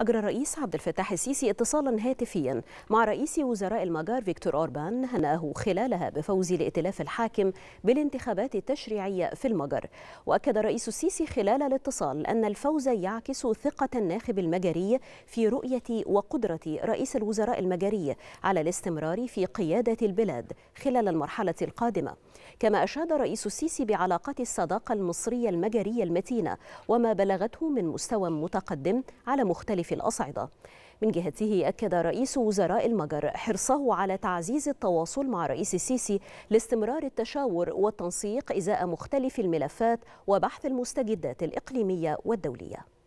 أجرى الرئيس عبد الفتاح السيسي اتصالا هاتفيا مع رئيس وزراء المجار فيكتور أوربان هنأه خلالها بفوز الائتلاف الحاكم بالانتخابات التشريعية في المجر وأكد رئيس السيسي خلال الاتصال أن الفوز يعكس ثقة الناخب المجري في رؤية وقدرة رئيس الوزراء المجري على الاستمرار في قيادة البلاد خلال المرحلة القادمة كما أشاد رئيس السيسي بعلاقات الصداقة المصرية المجرية المتينة وما بلغته من مستوى متقدم على مختلف في الأصعدة من جهته أكد رئيس وزراء المجر حرصه على تعزيز التواصل مع رئيس السيسي لاستمرار التشاور والتنسيق إزاء مختلف الملفات وبحث المستجدات الإقليمية والدولية